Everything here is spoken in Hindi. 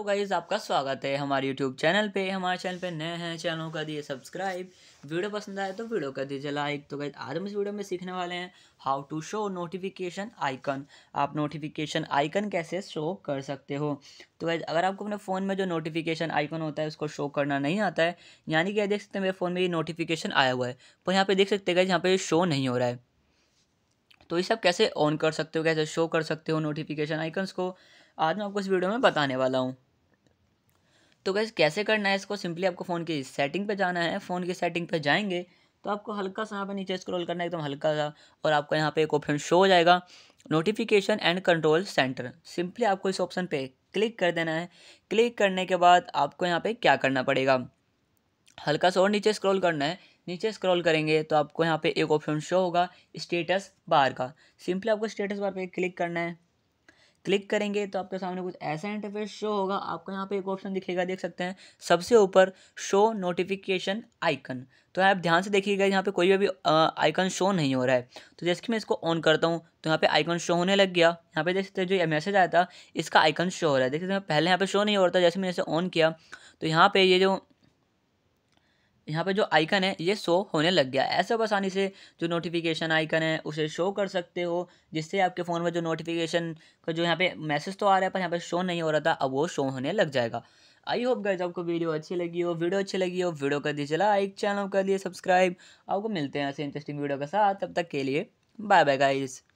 हेलो गाइज आपका स्वागत है हमारे यूट्यूब चैनल पे हमारे चैनल पे नए हैं चैनल का दिए सब्सक्राइब वीडियो पसंद आए तो वीडियो कर दीजिए लाइक तो गाइज आज हम इस वीडियो में सीखने वाले हैं how to show notification icon आप नोटिफिकेशन आइकन कैसे शो कर सकते हो तो गाइज अगर आपको अपने फ़ोन में जो नोटिफिकेशन आइकन होता है उसको शो करना नहीं आता है यानी कि देख सकते हैं मेरे फ़ोन में ये नोटिफिकेशन आया हुआ है पर यहाँ पर देख सकते गाइज यहाँ पर शो नहीं हो रहा है तो ये सब कैसे ऑन कर सकते हो कैसे शो कर सकते हो नोटिफिकेशन आइकन्स को आज मैं आपको इस वीडियो में बताने वाला हूँ तो गैस कैसे करना है इसको सिंपली आपको फ़ोन की सेटिंग पे जाना है फ़ोन की सेटिंग पे जाएंगे तो आपको हल्का सा यहाँ पे नीचे स्क्रॉल करना है एकदम हल्का सा और आपको यहाँ पे एक ऑप्शन शो हो जाएगा notification and control centre simply आपको इस ऑप्शन पे क्लिक कर देना है क्लिक करने के बाद आपको यहाँ पे क्या करना पड़ेगा हल्का सा और नीचे स्क्रॉल करना है नीचे स्क्रॉल करेंगे तो आपको यहाँ पे एक ऑप्शन शो होगा स्टेटस बार का सिंपली आपको स्टेटस बार पे क्लिक करना है क्लिक करेंगे तो आपके सामने कुछ ऐसा इंटरफेस शो होगा आपको यहाँ पे एक ऑप्शन दिखेगा देख सकते हैं सबसे ऊपर शो नोटिफिकेशन आइकन तो आप ध्यान से देखिएगा यहाँ पे कोई भी आइकन शो नहीं हो रहा है तो जैसे कि मैं इसको ऑन करता हूँ तो यहाँ पे आइकन शो होने लग गया यहाँ पे देख सकते हैं जो मैसेज आया था इसका आइकन शो हो रहा है देख सकते हैं पहले यहाँ पर शो नहीं हो रहा था जैसे मैंने इसे ऑन किया तो यहाँ पर ये जो यहाँ पे जो आइकन है ये शो होने लग गया ऐसे आप आसानी से जो नोटिफिकेशन आइकन है उसे शो कर सकते हो जिससे आपके फ़ोन में जो नोटिफिकेशन का जो यहाँ पे मैसेज तो आ रहा है पर यहाँ पे शो नहीं हो रहा था अब वो शो होने लग जाएगा आई होप गाइज आपको वीडियो अच्छी लगी हो वीडियो अच्छी लगी हो वीडियो कर दीजिए लाइक चैनल कर दिए सब्सक्राइब आपको मिलते हैं ऐसे इंटरेस्टिंग वीडियो के साथ तब तक के लिए बाय बाय गाइज़